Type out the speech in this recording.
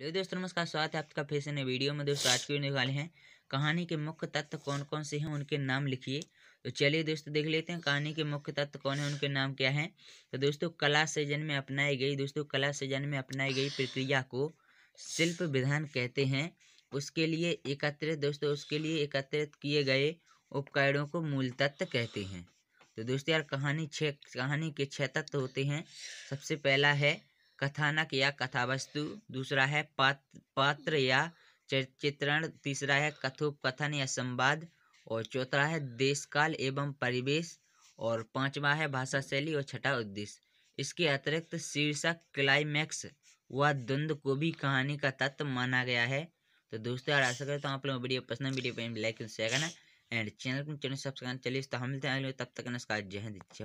ले दोस्तों नमस्कार स्वागत है आपका फिर से नए वीडियो में दोस्तों आज के वाले हैं कहानी के मुख्य तत्व कौन कौन से हैं उनके नाम लिखिए तो चलिए दोस्तों देख लेते हैं कहानी के मुख्य तत्व कौन है उनके नाम क्या हैं तो दोस्तों कला सृजन में अपनाई गई दोस्तों कला सृजन में अपनाई गई प्रक्रिया को शिल्प विधान कहते हैं उसके लिए एकत्रित दोस्तों उसके लिए एकत्रित किए गए उपकरणों को मूल तत्व कहते हैं तो दोस्तों यार कहानी छः कहानी के छः तत्व होते हैं सबसे पहला है कथानक या कथावस्तु दूसरा है पात्र पात्र या चित्रण तीसरा है कथोपकथन या संवाद और चौथा है देश काल एवं परिवेश और पांचवा है भाषा शैली और छठा उद्देश्य इसके अतिरिक्त शीर्षक क्लाइमैक्स व द्वंद को भी कहानी का तत्व माना गया है तो दोस्तों यार आशा करें तो आप लोग वीडियो पसंद वीडियो पर लाइक शेयर करना एंड चैनल को चैनल सब्सक्राइब चलिए तो हम मिलते हैं तब तक नमस्कार जय हिंद